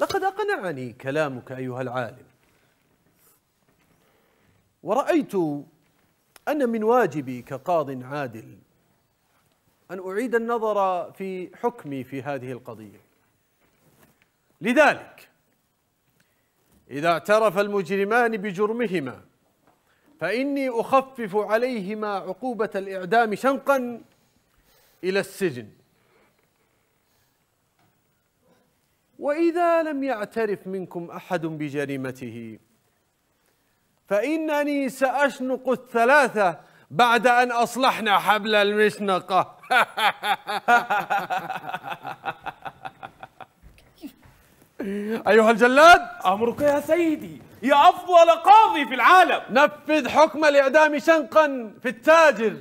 لقد أقنعني كلامك أيها العالم ورأيت أن من واجبي كقاض عادل أن أعيد النظر في حكمي في هذه القضية لذلك إذا اعترف المجرمان بجرمهما فإني أخفف عليهما عقوبة الإعدام شنقا إلى السجن واذا لم يعترف منكم احد بجريمته فانني ساشنق الثلاثه بعد ان اصلحنا حبل المشنقه ايها الجلاد امرك يا سيدي يا افضل قاضي في العالم نفذ حكم الاعدام شنقا في التاجر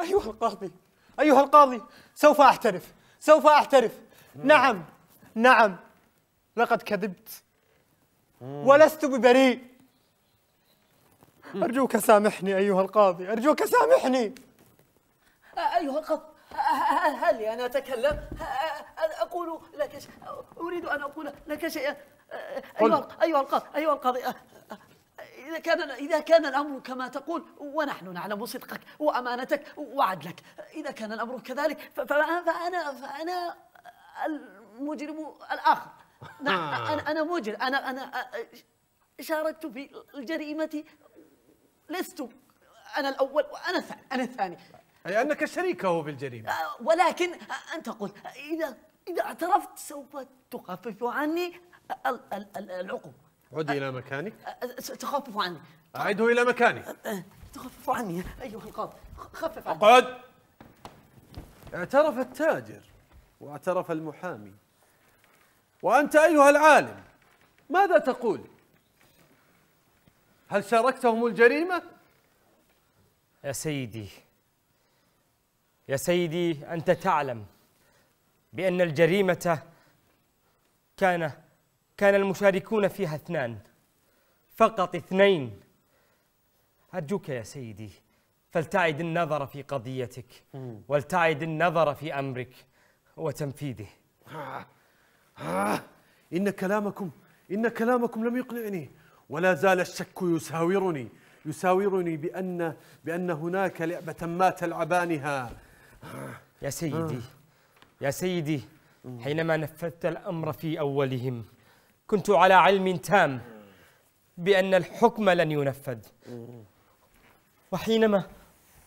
ايها القاضي أيها القاضي سوف أعترف سوف أعترف نعم نعم لقد كذبت ولست ببريء أرجوك سامحني أيها القاضي أرجوك سامحني أيها القاضي هل أنا يعني أتكلم؟ أقول لك أريد أن أقول لك شيئا أيها القاضي أيها القاضي إذا كان إذا كان الأمر كما تقول ونحن نعلم صدقك وأمانتك وعدلك إذا كان الأمر كذلك فأنا فأنا المجرم الآخر نعم أنا أنا مجرم أنا أنا شاركت في الجريمة لست أنا الأول وأنا الثاني أنا الثاني أي يعني أنك شريكه في الجريمة آه، ولكن أنت قلت إذا إذا اعترفت سوف تخفف عني العقوبة عدي إلى مكانك تخففوا عني أعده إلى مكانك تخففوا عني أيها القاضي خفف عني اقعد اعترف التاجر واعترف المحامي وأنت أيها العالم ماذا تقول؟ هل شاركتهم الجريمة؟ يا سيدي يا سيدي أنت تعلم بأن الجريمة كان كان المشاركون فيها اثنان فقط اثنين أرجوك يا سيدي فلتعد النظر في قضيتك ولتعد النظر في أمرك وتنفيذه آه آه إن كلامكم إن كلامكم لم يقنعني ولا زال الشك يساورني يساورني بأن بأن هناك لعبة ما تلعبانها آه، يا سيدي آه. يا سيدي حينما نفذت الأمر في أولهم كنت على علم تام بأن الحكم لن ينفذ وحينما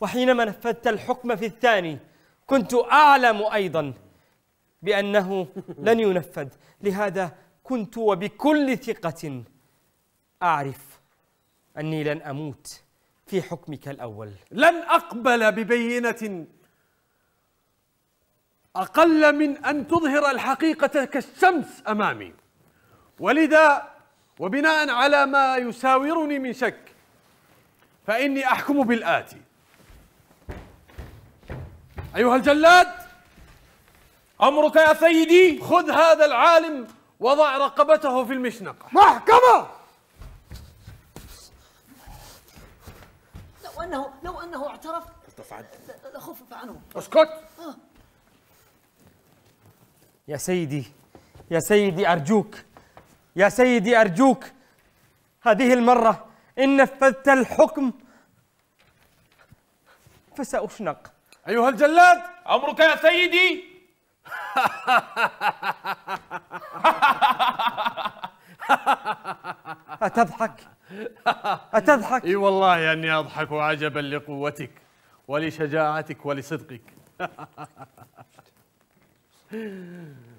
وحينما نفذت الحكم في الثاني كنت أعلم أيضا بأنه لن ينفذ لهذا كنت وبكل ثقة أعرف أني لن أموت في حكمك الأول لن أقبل ببينة أقل من أن تظهر الحقيقة كالشمس أمامي ولذا وبناء على ما يساورني من شك فإني أحكم بالآتي أيها الجلاد أمرك يا سيدي خذ هذا العالم وضع رقبته في المشنقة محكمة لو أنه لو أنه اعترف تصعد لخفف عنه اسكت آه. يا سيدي يا سيدي أرجوك يا سيدي أرجوك هذه المرة إن نفذت الحكم فسأشنق أيها الجلاد أمرك يا سيدي أتضحك؟ أتضحك؟ إي والله أني أضحك عجبا لقوتك ولشجاعتك ولصدقك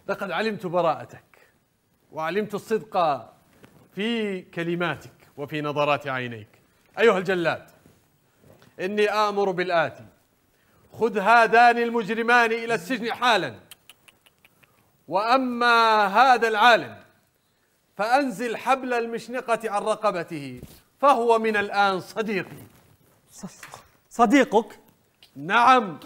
لقد علمت براءتك وعلمت الصدق في كلماتك وفي نظرات عينيك أيها الجلاد إني آمر بالآتي خذ هذان المجرمان إلى السجن حالا وأما هذا العالم فأنزل حبل المشنقة عن رقبته فهو من الآن صديقي صديقك؟ نعم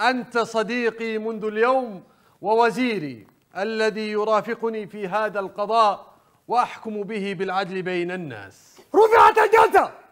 أنت صديقي منذ اليوم ووزيري الذي يرافقني في هذا القضاء وأحكم به بالعدل بين الناس رفعت الجلسة